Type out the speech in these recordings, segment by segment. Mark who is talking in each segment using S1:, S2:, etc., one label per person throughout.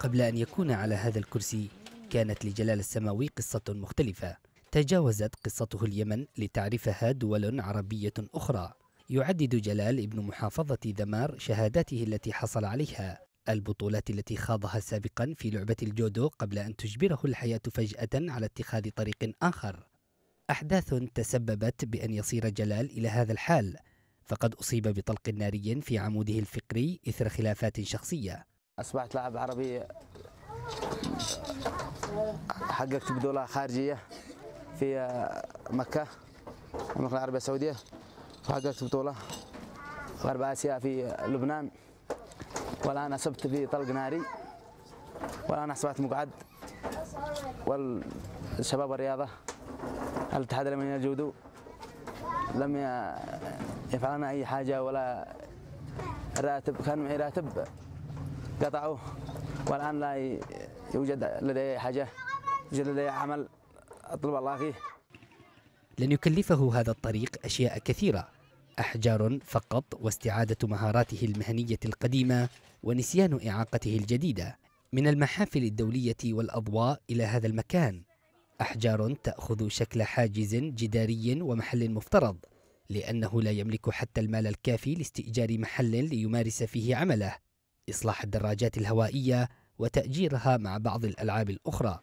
S1: قبل أن يكون على هذا الكرسي كانت لجلال السماوي قصة مختلفة تجاوزت قصته اليمن لتعرفها دول عربية أخرى يعدد جلال ابن محافظة ذمار شهاداته التي حصل عليها البطولات التي خاضها سابقا في لعبة الجودو قبل أن تجبره الحياة فجأة على اتخاذ طريق آخر أحداث تسببت بأن يصير جلال إلى هذا الحال فقد أصيب بطلق ناري في عموده الفقري إثر خلافات شخصية أصبحت
S2: لاعب عربي حققت بطولة خارجية في مكة المملكة العربية السعودية وحققت بطولة غرب آسيا في لبنان والآن أصبت في طلق ناري والآن أصبحت مقعد والشباب الرياضة الاتحاد اليمني الجودو لم يفعلنا أي حاجة ولا راتب كان معي راتب قطعوه والآن لا يوجد لدي حاجة يوجد لدي عمل أطلب الله فيه
S1: لن يكلفه هذا الطريق أشياء كثيرة أحجار فقط واستعادة مهاراته المهنية القديمة ونسيان إعاقته الجديدة من المحافل الدولية والأضواء إلى هذا المكان أحجار تأخذ شكل حاجز جداري ومحل مفترض لأنه لا يملك حتى المال الكافي لاستئجار محل ليمارس فيه عمله إصلاح الدراجات الهوائية وتأجيرها مع بعض الألعاب الأخرى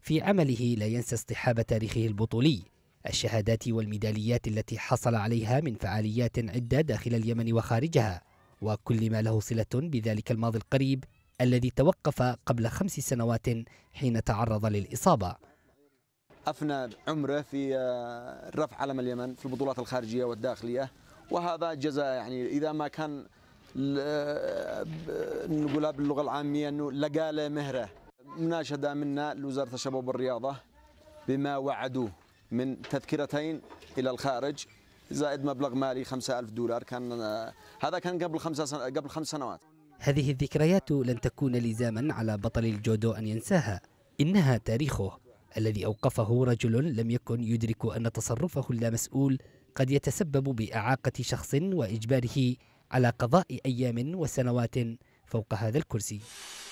S1: في عمله لا ينسى اصطحاب تاريخه البطولي الشهادات والميداليات التي حصل عليها من فعاليات عدة داخل اليمن وخارجها وكل ما له صلة بذلك الماضي القريب الذي توقف قبل خمس سنوات حين تعرض للإصابة
S3: أفنى عمره في آه، رفع علم اليمن في البطولات الخارجية والداخلية وهذا جزاء يعني إذا ما كان نقولها باللغه العاميه انه لقالة مهره مناشده منا لوزاره الشباب والرياضه بما وعدوه من تذكرتين الى الخارج زائد مبلغ مالي 5000 دولار كان هذا كان قبل خمسة سن... قبل خمس سنوات
S1: هذه الذكريات لن تكون لزاما على بطل الجودو ان ينساها انها تاريخه الذي اوقفه رجل لم يكن يدرك ان تصرفه اللامسؤول قد يتسبب باعاقه شخص واجباره على قضاء أيام وسنوات فوق هذا الكرسي